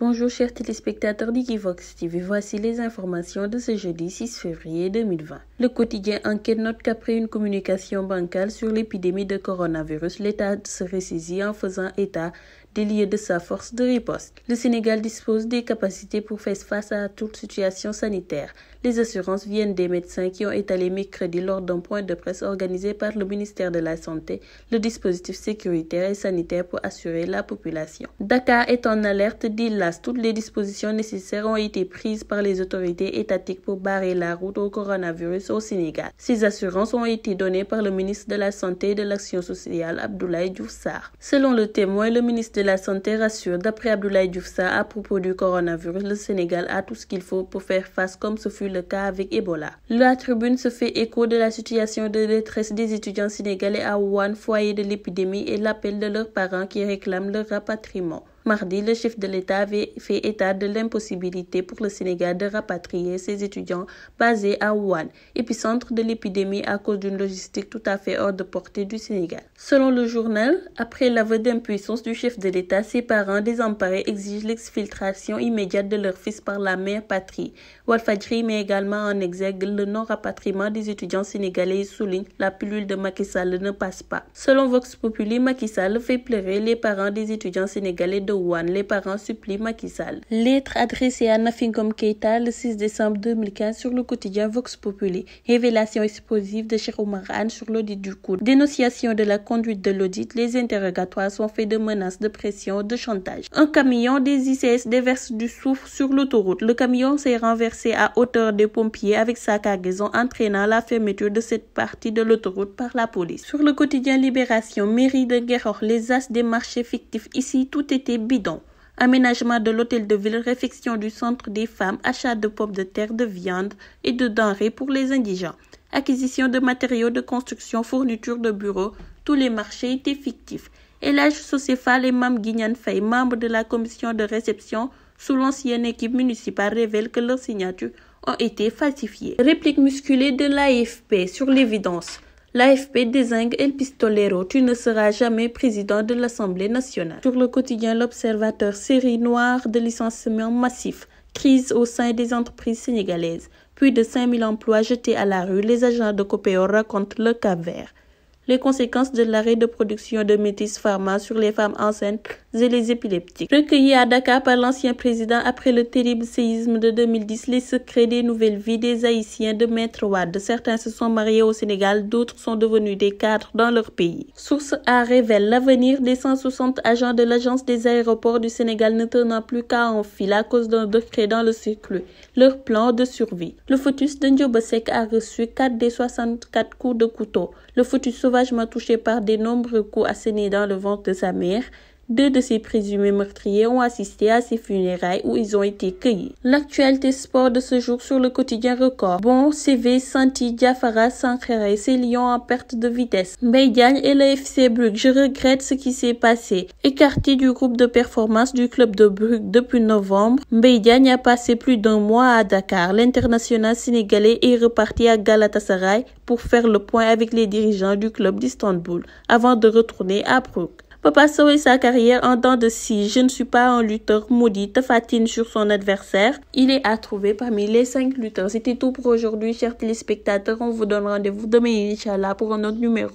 Bonjour chers téléspectateurs d'Equivox TV, voici les informations de ce jeudi 6 février 2020. Le quotidien Enquête note qu'après une communication bancale sur l'épidémie de coronavirus, l'État se ressaisit en faisant état Délié de sa force de riposte. Le Sénégal dispose des capacités pour faire face à toute situation sanitaire. Les assurances viennent des médecins qui ont étalé mercredi lors d'un point de presse organisé par le ministère de la Santé le dispositif sécuritaire et sanitaire pour assurer la population. Dakar est en alerte l'AS Toutes les dispositions nécessaires ont été prises par les autorités étatiques pour barrer la route au coronavirus au Sénégal. Ces assurances ont été données par le ministre de la Santé et de l'Action sociale, Abdoulaye Diouf Selon le témoin, le ministre de la Santé rassure, d'après Abdoulaye Dufsa à propos du coronavirus, le Sénégal a tout ce qu'il faut pour faire face comme ce fut le cas avec Ebola. La tribune se fait écho de la situation de détresse des étudiants sénégalais à Ouan, foyer de l'épidémie et l'appel de leurs parents qui réclament leur rapatriement. Mardi, le chef de l'État avait fait état de l'impossibilité pour le Sénégal de rapatrier ses étudiants basés à Wuhan, épicentre de l'épidémie à cause d'une logistique tout à fait hors de portée du Sénégal. Selon le journal, après l'aveu d'impuissance du chef de l'État, ses parents désemparés exigent l'exfiltration immédiate de leur fils par la mère patrie. Walfadri met également en exergue le non-rapatriement des étudiants sénégalais et souligne la pilule de Macky Sall ne passe pas. Selon Vox Populi, Macky Sall fait pleurer les parents des étudiants sénégalais de les parents supplient Macky Sall. Lettre adressée à Nafingom Keita le 6 décembre 2015 sur le quotidien Vox Populi. Révélation explosive de Cheikh Omar sur l'audit du coup. Dénonciation de la conduite de l'audit, les interrogatoires sont faits de menaces, de pression, de chantage. Un camion des ICS déverse du soufre sur l'autoroute. Le camion s'est renversé à hauteur des pompiers avec sa cargaison entraînant la fermeture de cette partie de l'autoroute par la police. Sur le quotidien Libération, mairie de Guerrero, les as des marchés fictifs. Ici, tout était bidons. Aménagement de l'hôtel de ville, réfection du centre des femmes, achat de pommes de terre, de viande et de denrées pour les indigents. Acquisition de matériaux de construction, fourniture de bureaux, tous les marchés étaient fictifs. Elage Socéphale et Mam Guignan Fay, membres de la commission de réception sous l'ancienne équipe municipale, révèle que leurs signatures ont été falsifiées. Réplique musculée de l'AFP sur l'évidence. L'AFP désigne El Pistolero, tu ne seras jamais président de l'Assemblée nationale. Sur le quotidien L'Observateur, série noire de licenciements massifs, crise au sein des entreprises sénégalaises, plus de 5000 emplois jetés à la rue, les agents de Copéo racontent le cap vert. Les conséquences de l'arrêt de production de Métis Pharma sur les femmes enceintes et les épileptiques. Recueillis à Dakar par l'ancien président après le terrible séisme de 2010, les secrets des nouvelles vies des Haïtiens de Maître Wad. Certains se sont mariés au Sénégal, d'autres sont devenus des cadres dans leur pays. Source A révèle l'avenir des 160 agents de l'Agence des aéroports du Sénégal ne tenant plus qu'à en fil à cause d'un décret dans le circuit. Leur plan de survie. Le fœtus de Ndiobosek a reçu 4 des 64 coups de couteau. Le fœtus sauvagement touché par des nombreux coups assénés dans le ventre de sa mère. Deux de ces présumés meurtriers ont assisté à ses funérailles où ils ont été cueillis. L'actualité sport de ce jour sur le quotidien record. Bon, CV, Santi, Diafara, s'encrée ses lions en perte de vitesse. Meidian et le FC Brugge. Je regrette ce qui s'est passé. Écarté du groupe de performance du club de Brugge depuis novembre, Meidian a passé plus d'un mois à Dakar. L'international sénégalais est reparti à Galatasaray pour faire le point avec les dirigeants du club d'Istanbul avant de retourner à Brugge. Papa sauve sa carrière en temps de si Je ne suis pas un lutteur maudit. Fatine sur son adversaire. Il est à trouver parmi les cinq lutteurs. C'était tout pour aujourd'hui, chers téléspectateurs. On vous donne rendez-vous demain, Inch'Allah, pour un autre numéro.